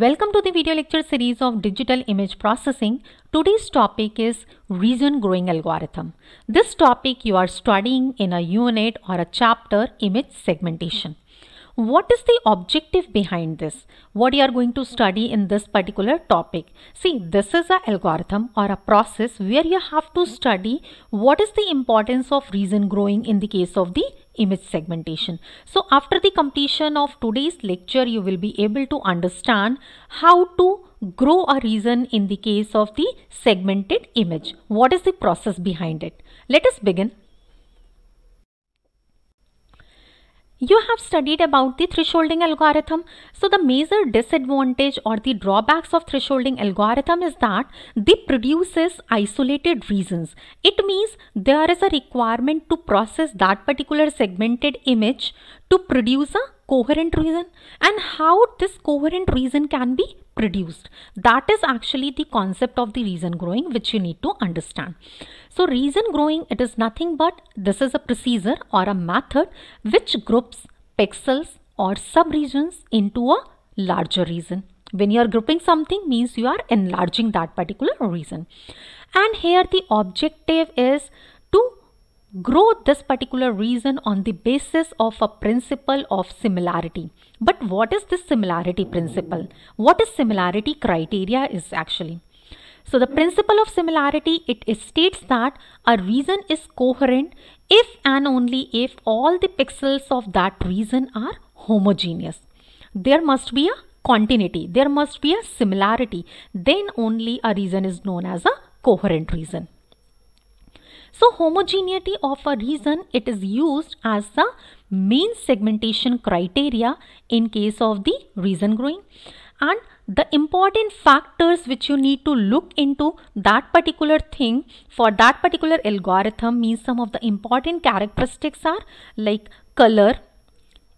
Welcome to the video lecture series of digital image processing. Today's topic is region growing algorithm. This topic you are studying in a unit or a chapter image segmentation. What is the objective behind this? What you are going to study in this particular topic? See, this is an algorithm or a process where you have to study what is the importance of region growing in the case of the image segmentation. So after the completion of today's lecture, you will be able to understand how to grow a reason in the case of the segmented image. What is the process behind it? Let us begin You have studied about the thresholding algorithm. So the major disadvantage or the drawbacks of thresholding algorithm is that they produces isolated reasons. It means there is a requirement to process that particular segmented image to produce a coherent reason and how this coherent reason can be produced. That is actually the concept of the reason growing which you need to understand. So reason growing it is nothing but this is a procedure or a method which groups pixels or subregions into a larger reason. When you are grouping something means you are enlarging that particular reason. And here the objective is grow this particular reason on the basis of a principle of similarity. But what is this similarity principle? What is similarity criteria is actually? So the principle of similarity, it states that a reason is coherent if and only if all the pixels of that reason are homogeneous. There must be a continuity. There must be a similarity. Then only a reason is known as a coherent reason. So homogeneity of a region it is used as the main segmentation criteria in case of the region growing and the important factors which you need to look into that particular thing for that particular algorithm means some of the important characteristics are like color,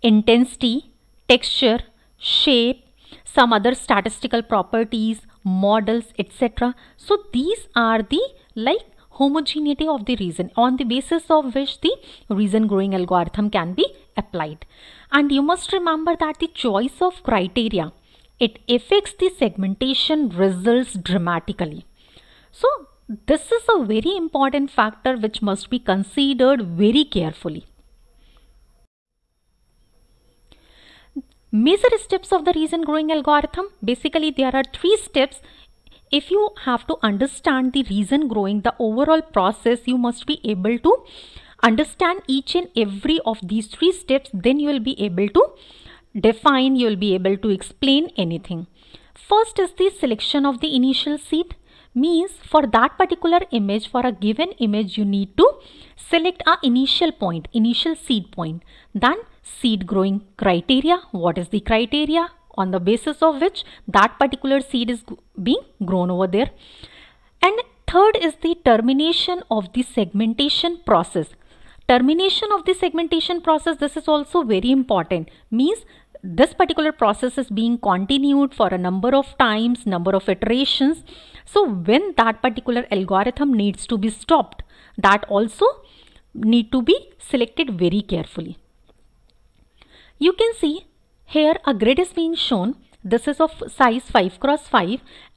intensity, texture, shape, some other statistical properties, models, etc. So these are the like homogeneity of the reason on the basis of which the reason growing algorithm can be applied. And you must remember that the choice of criteria, it affects the segmentation results dramatically. So this is a very important factor which must be considered very carefully. Major steps of the reason growing algorithm, basically there are three steps if you have to understand the reason growing the overall process you must be able to understand each and every of these three steps then you will be able to define you will be able to explain anything first is the selection of the initial seed means for that particular image for a given image you need to select a initial point initial seed point then seed growing criteria what is the criteria on the basis of which that particular seed is being grown over there. And third is the termination of the segmentation process. Termination of the segmentation process, this is also very important, means this particular process is being continued for a number of times, number of iterations. So when that particular algorithm needs to be stopped, that also need to be selected very carefully. You can see here a grid is being shown. This is of size 5 cross 5.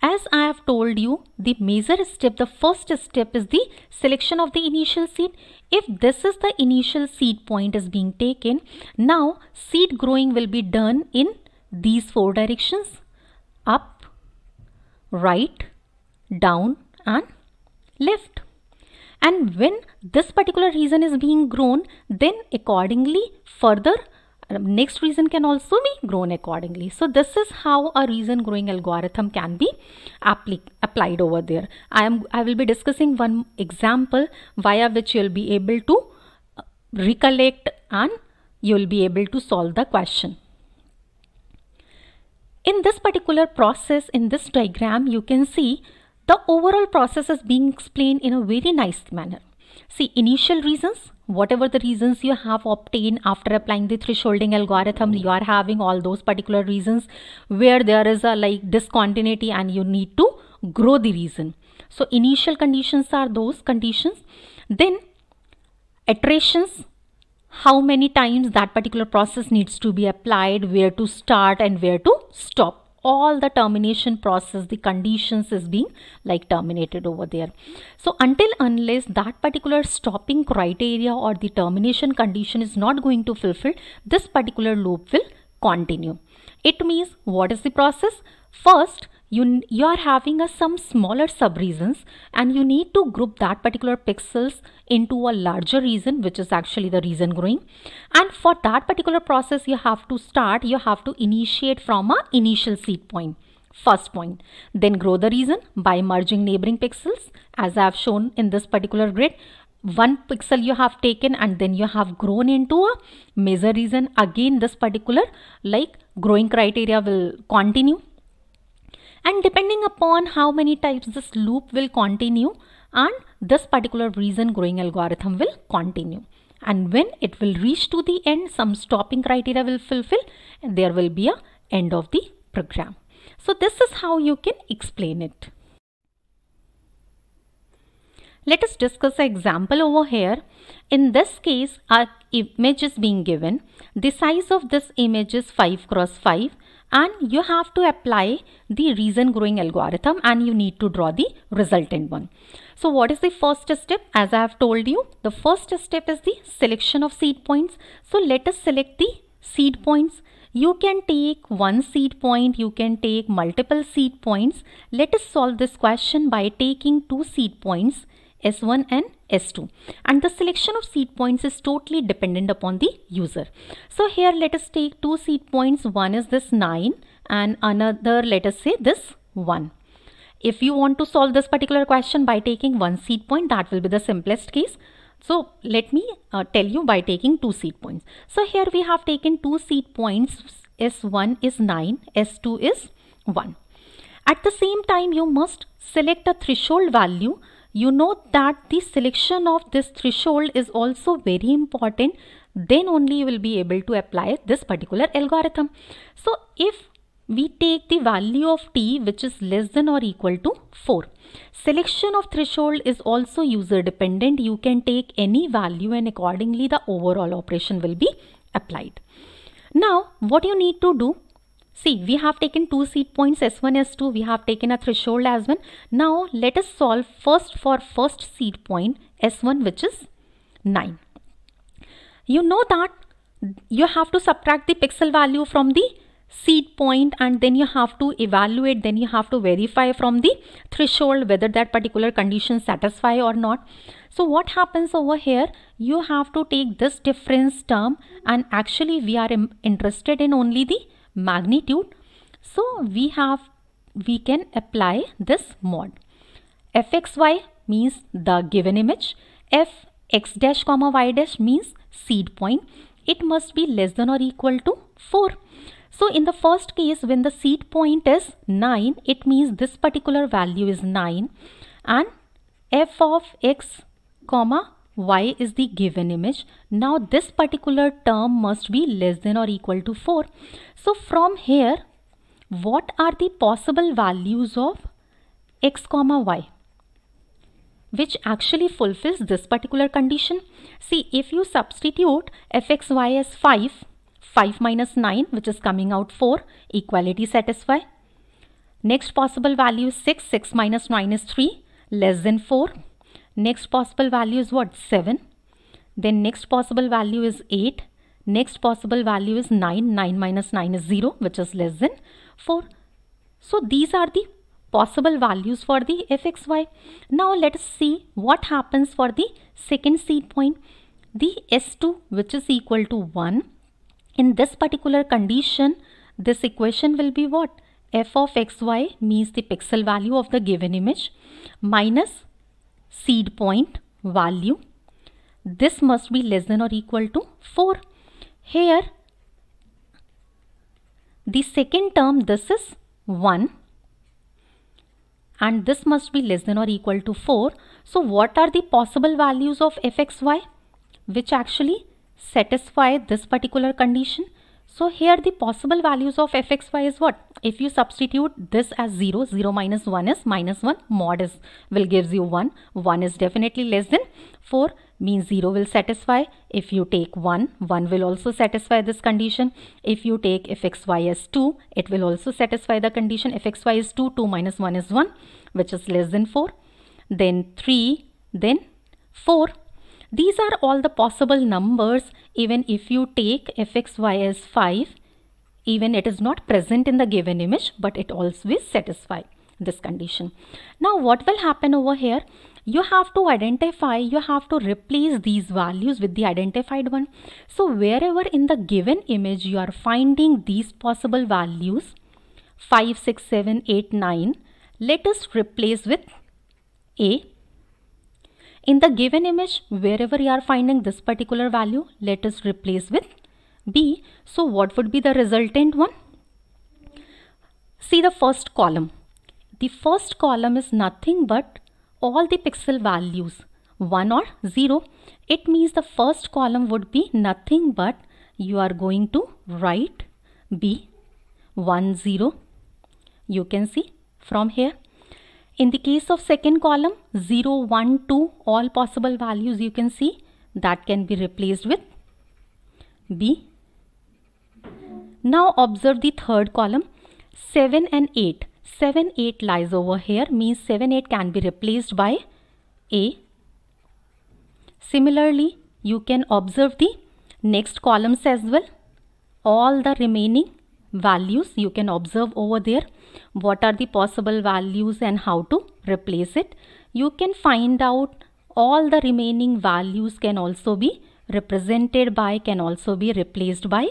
As I have told you, the major step, the first step is the selection of the initial seed. If this is the initial seed point is being taken, now seed growing will be done in these four directions. Up, right, down and left and when this particular region is being grown then accordingly further next reason can also be grown accordingly. So this is how a reason growing algorithm can be applied over there. I am I will be discussing one example via which you will be able to uh, recollect and you will be able to solve the question. In this particular process, in this diagram, you can see the overall process is being explained in a very nice manner. See initial reasons, whatever the reasons you have obtained after applying the thresholding algorithm, you are having all those particular reasons where there is a like discontinuity and you need to grow the reason. So initial conditions are those conditions. Then iterations, how many times that particular process needs to be applied, where to start and where to stop all the termination process the conditions is being like terminated over there so until unless that particular stopping criteria or the termination condition is not going to fulfill this particular loop will continue it means what is the process first you, you are having a, some smaller sub regions and you need to group that particular pixels into a larger region which is actually the reason growing and for that particular process you have to start you have to initiate from a initial seed point first point then grow the reason by merging neighboring pixels as i have shown in this particular grid one pixel you have taken and then you have grown into a major region again this particular like growing criteria will continue and depending upon how many types this loop will continue and this particular reason growing algorithm will continue and when it will reach to the end some stopping criteria will fulfill and there will be a end of the program so this is how you can explain it let us discuss an example over here in this case our image is being given the size of this image is 5 cross 5 and you have to apply the reason growing algorithm and you need to draw the resultant one. So what is the first step? As I have told you, the first step is the selection of seed points. So let us select the seed points. You can take one seed point, you can take multiple seed points. Let us solve this question by taking two seed points S1 and S2 and the selection of seed points is totally dependent upon the user. So here let us take two seed points one is this 9 and another let us say this 1. If you want to solve this particular question by taking one seed point that will be the simplest case. So let me uh, tell you by taking two seed points. So here we have taken two seed points S1 is 9 S2 is 1. At the same time you must select a threshold value you know that the selection of this threshold is also very important then only you will be able to apply this particular algorithm so if we take the value of t which is less than or equal to 4 selection of threshold is also user dependent you can take any value and accordingly the overall operation will be applied now what you need to do See, we have taken two seed points S1, S2. We have taken a threshold as one. Now, let us solve first for first seed point S1 which is 9. You know that you have to subtract the pixel value from the seed point and then you have to evaluate then you have to verify from the threshold whether that particular condition satisfy or not so what happens over here you have to take this difference term and actually we are interested in only the magnitude so we have we can apply this mod fxy means the given image f x dash comma y dash means seed point it must be less than or equal to 4 so in the first case when the seed point is 9 it means this particular value is 9 and f of x comma y is the given image. Now this particular term must be less than or equal to 4. So from here, what are the possible values of x comma y? which actually fulfills this particular condition. See, if you substitute fxy as 5, 5 minus 9 which is coming out 4, equality satisfy. Next possible value is 6, 6 minus 9 is 3, less than 4, next possible value is what 7 then next possible value is 8 next possible value is 9 9 minus 9 is 0 which is less than 4 so these are the possible values for the fxy now let us see what happens for the second seed point the s2 which is equal to 1 in this particular condition this equation will be what f of xy means the pixel value of the given image minus seed point value this must be less than or equal to 4 here the second term this is 1 and this must be less than or equal to 4 so what are the possible values of fxy which actually satisfy this particular condition so here the possible values of fxy is what? If you substitute this as 0, 0 minus 1 is minus 1, mod is will gives you 1, 1 is definitely less than 4 means 0 will satisfy. If you take 1, 1 will also satisfy this condition. If you take fxy as 2, it will also satisfy the condition fxy is 2, 2 minus 1 is 1 which is less than 4. Then 3, then 4. These are all the possible numbers even if you take fxy as 5 even it is not present in the given image but it always satisfy this condition now what will happen over here you have to identify you have to replace these values with the identified one so wherever in the given image you are finding these possible values 5 6 7 8 9 let us replace with a in the given image, wherever you are finding this particular value, let us replace with B. So what would be the resultant one? See the first column. The first column is nothing but all the pixel values 1 or 0. It means the first column would be nothing but you are going to write B 1 0. You can see from here in the case of second column 0, 1, 2 all possible values you can see that can be replaced with B. Now observe the third column 7 and 8. 7, 8 lies over here means 7, 8 can be replaced by A. Similarly, you can observe the next columns as well. All the remaining values you can observe over there what are the possible values and how to replace it. You can find out all the remaining values can also be represented by, can also be replaced by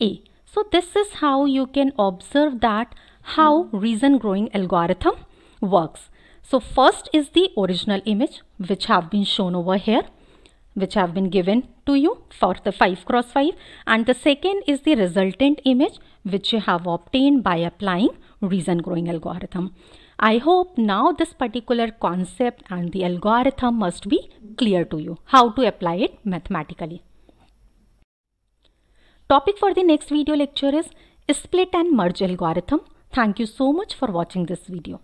A. So this is how you can observe that how reason growing algorithm works. So first is the original image which have been shown over here which have been given to you for the 5 cross 5 and the second is the resultant image which you have obtained by applying reason growing algorithm. I hope now this particular concept and the algorithm must be clear to you how to apply it mathematically. Topic for the next video lecture is split and merge algorithm. Thank you so much for watching this video.